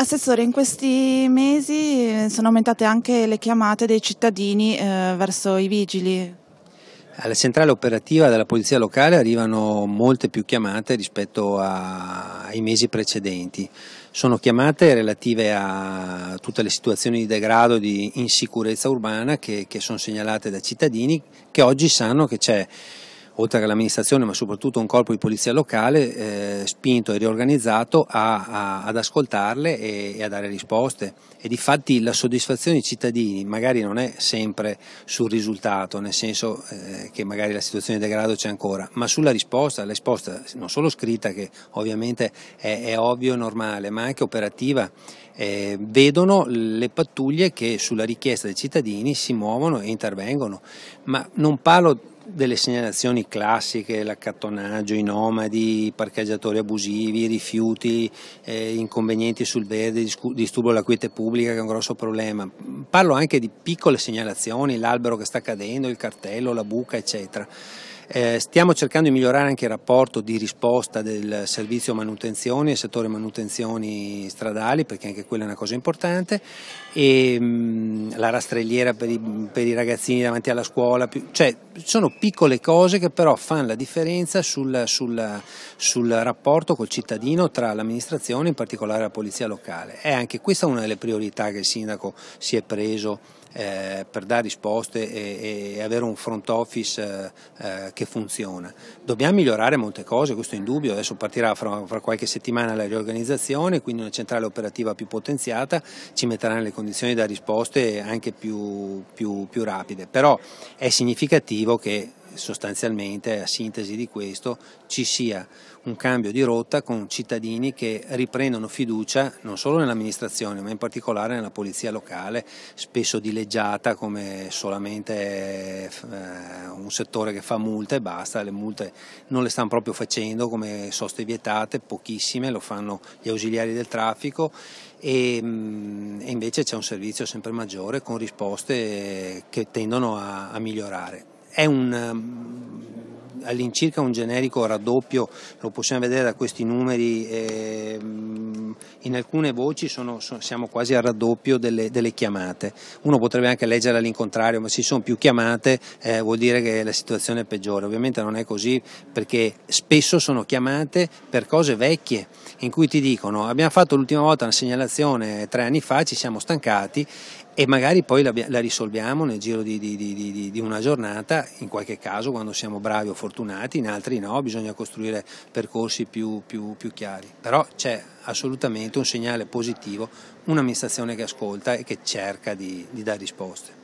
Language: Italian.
Assessore, in questi mesi eh, sono aumentate anche le chiamate dei cittadini eh, verso i vigili. Alla centrale operativa della polizia locale arrivano molte più chiamate rispetto a, ai mesi precedenti. Sono chiamate relative a tutte le situazioni di degrado e di insicurezza urbana che, che sono segnalate da cittadini che oggi sanno che c'è oltre che l'amministrazione ma soprattutto un corpo di polizia locale eh, spinto e riorganizzato a, a, ad ascoltarle e, e, a dare risposte e di fatti la soddisfazione dei cittadini magari non è sempre sul risultato nel senso eh, che magari la situazione di degrado c'è ancora ma sulla risposta, la risposta non solo scritta che ovviamente è, è ovvio e normale ma anche operativa eh, vedono le pattuglie che sulla richiesta dei cittadini si muovono e intervengono ma non parlo delle segnalazioni classiche, l'accattonaggio, i nomadi, i parcheggiatori abusivi, i rifiuti, eh, inconvenienti sul verde, disturbo alla quiete pubblica che è un grosso problema. Parlo anche di piccole segnalazioni, l'albero che sta cadendo, il cartello, la buca, eccetera. Eh, stiamo cercando di migliorare anche il rapporto di risposta del servizio manutenzione e settore manutenzioni stradali, perché anche quella è una cosa importante, e mh, mm, la rastrelliera per i, per i, ragazzini davanti alla scuola, più, cioè sono piccole cose che però fanno la differenza sul, sul, sul rapporto col cittadino tra l'amministrazione e in particolare la polizia locale. È anche questa una delle priorità che il sindaco si è preso eh, per dare risposte e, e, avere un front office eh, eh, che funziona. Dobbiamo migliorare molte cose, questo è indubbio, adesso partirà fra, fra, qualche settimana la riorganizzazione, quindi una centrale operativa più potenziata ci metterà nelle condizioni di dare risposte anche più, più, più rapide, però è significativo che sostanzialmente, a sintesi di questo, ci sia un cambio di rotta con cittadini che riprendono fiducia non solo nell'amministrazione, ma in particolare nella polizia locale, spesso dileggiata come solamente eh, un settore che fa multe e basta, le multe non le stanno proprio facendo come soste vietate, pochissime, lo fanno gli ausiliari del traffico e, mh, mm, e invece c'è un servizio sempre maggiore con risposte che tendono a, a migliorare è un ehm, all'incirca un generico raddoppio, lo possiamo vedere da questi numeri, ehm, in alcune voci sono, sono, siamo quasi al raddoppio delle, delle, chiamate. Uno potrebbe anche leggere all'incontrario, ma se ci sono più chiamate eh, vuol dire che la situazione è peggiore. Ovviamente non è così perché spesso sono chiamate per cose vecchie in cui ti dicono abbiamo fatto l'ultima volta una segnalazione tre anni fa, ci siamo stancati e magari poi la, la risolviamo nel giro di, di, di, di una giornata, in qualche caso quando siamo bravi o fortunati fortunati, in altri no, bisogna costruire percorsi più, più, più chiari. Però c'è assolutamente un segnale positivo, un'amministrazione che ascolta e che cerca di, di dare risposte.